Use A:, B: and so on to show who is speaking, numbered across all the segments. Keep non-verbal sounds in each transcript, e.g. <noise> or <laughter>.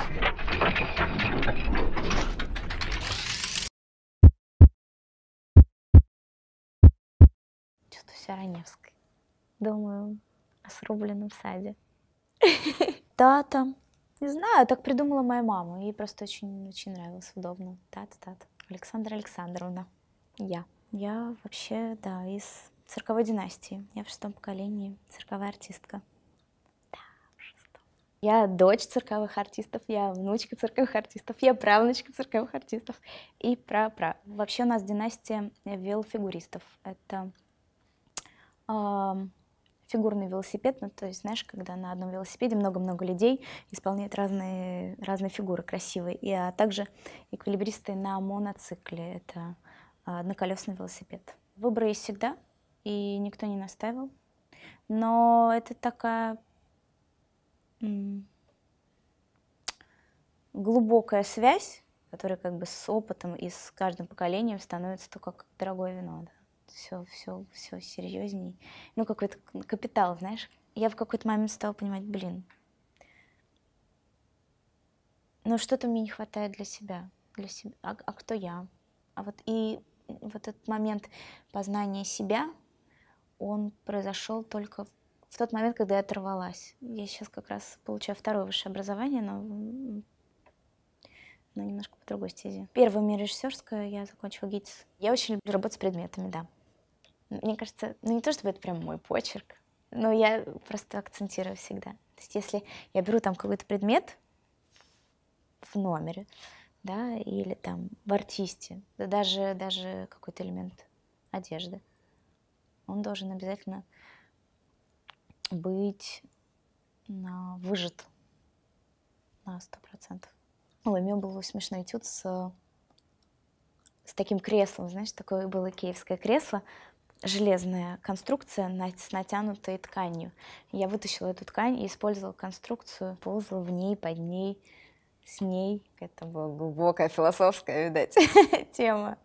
A: Чувствую себя Раневской. Думаю о срубленном саде. Тата. Не знаю, так придумала моя мама. Ей просто очень, очень нравилось, удобно. Тата-тата. Александра Александровна. Я. Я вообще, да, из цирковой династии. Я в шестом поколении цирковая артистка. Я дочь цирковых артистов, я внучка цирковых артистов, я правнучка цирковых артистов и пра-пра. Вообще у нас династия велофигуристов. Это э, фигурный велосипед, ну то есть, знаешь, когда на одном велосипеде много-много людей исполняют разные, разные фигуры красивые, и, а также эквилибристы на моноцикле, это а, одноколесный велосипед. Выборы есть всегда, и никто не настаивал. Но это такая глубокая связь, которая как бы с опытом и с каждым поколением становится только как дорогое вино. Да. Все, все, все серьезней. Ну, какой-то капитал, знаешь. Я в какой-то момент стала понимать, блин, ну что-то мне не хватает для себя, для себя. А, а кто я? А вот и вот этот момент познания себя, он произошел только в тот момент, когда я оторвалась. Я сейчас как раз получаю второе высшее образование, но но немножко по другой стезе. Первое мне режиссерское, я закончила ГИТИС. Я очень люблю работать с предметами, да. Мне кажется, ну не то чтобы это прям мой почерк, но я просто акцентирую всегда. То есть если я беру там какой-то предмет в номере, да, или там в артисте, да даже, даже какой-то элемент одежды, он должен обязательно быть а, выжат на сто процентов. У меня был смешной этюд с, с таким креслом, знаешь, такое было киевское кресло, железная конструкция на, с натянутой тканью. Я вытащила эту ткань и использовала конструкцию, ползала в ней, под ней, с ней. Это была глубокая философская, видать, <laughs> тема.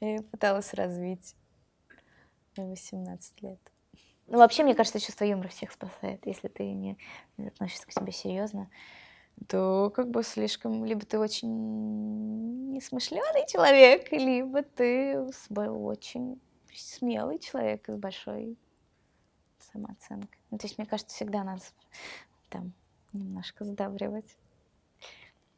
A: И пыталась развить в 18 лет. Ну, вообще, мне кажется, чувство юмора всех спасает. Если ты не относишься к себе серьезно, то как бы слишком... Либо ты очень несмышленый человек, либо ты очень смелый человек с большой самооценкой. Ну, то есть, мне кажется, всегда нас там немножко задабривать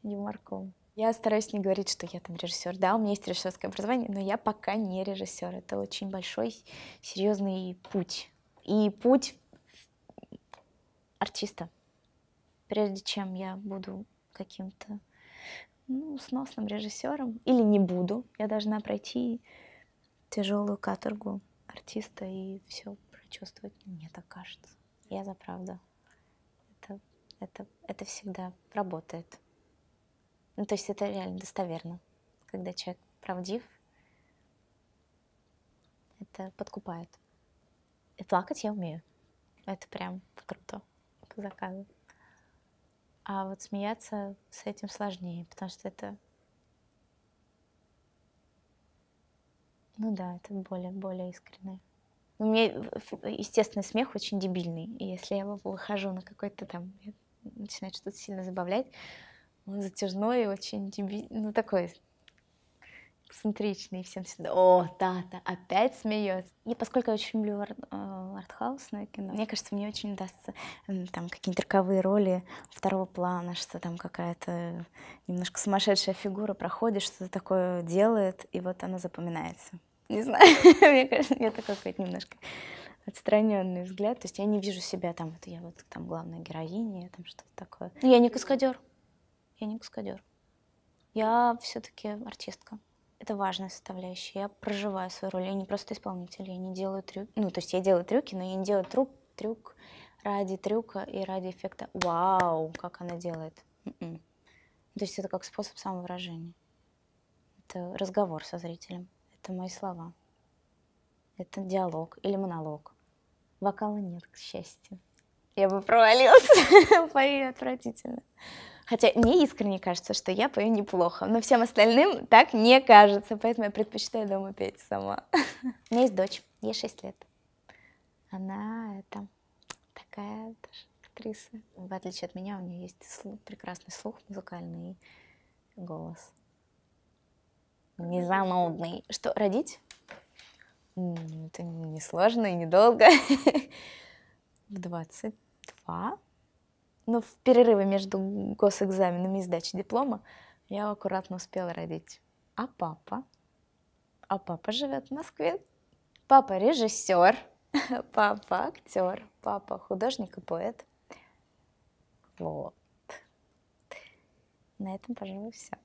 A: юморком. Я стараюсь не говорить, что я там режиссер. Да, у меня есть режиссерское образование, но я пока не режиссер. Это очень большой, серьезный путь и путь артиста, прежде чем я буду каким-то ну, сносным режиссером, или не буду, я должна пройти тяжелую каторгу артиста и все прочувствовать, мне так кажется. Я за правду. Это, это, это всегда работает. Ну, то есть это реально достоверно, когда человек правдив, это подкупает. И плакать я умею. Это прям круто к заказу. А вот смеяться с этим сложнее, потому что это... Ну да, это более, более искреннее. У ну, меня, естественно, смех очень дебильный. И если я выхожу на какой-то там, начинает что-то сильно забавлять, он затяжной и очень дебильный, ну такой эксцентричный, всем всегда, о, Тата, опять смеется. я поскольку я очень люблю ар- э, артхаусное ну, кино, мне кажется, мне очень удастся там какие-нибудь роковые роли второго плана, что там какая-то немножко сумасшедшая фигура проходит, что-то такое делает, и вот она запоминается. Не знаю, <laughs> мне кажется, я такой какой-то немножко отстраненный взгляд. То есть я не вижу себя там, вот я вот там главная героиня, я там что-то такое. Я не каскадер. Я не каскадер. Я все-таки артистка это важная составляющая. Я проживаю свою роль, я не просто исполнитель, я не делаю трюк. Ну, то есть я делаю трюки, но я не делаю трюк, трюк ради трюка и ради эффекта «Вау, как она делает!» М м-м. -м. То есть это как способ самовыражения. Это разговор со зрителем, это мои слова, это диалог или монолог. Вокала нет, к счастью. Я бы провалилась, пои <laughs> отвратительно. Хотя мне искренне кажется, что я пою неплохо, но всем остальным так не кажется, поэтому я предпочитаю дома петь сама. <laughs> У меня есть дочь, ей 6 лет. Она это такая даже актриса. В отличие от меня, у нее есть слух, прекрасный слух, музыкальный голос. Незамолвный. Что, родить? Это несложно и недолго. <laughs> В 22 ну в перерывы между госэкзаменами и сдачей диплома я аккуратно успела родить. А папа? А папа живет в Москве. Папа режиссер, <laughs> папа актер, папа художник и поэт. Вот. На этом, пожалуй, все.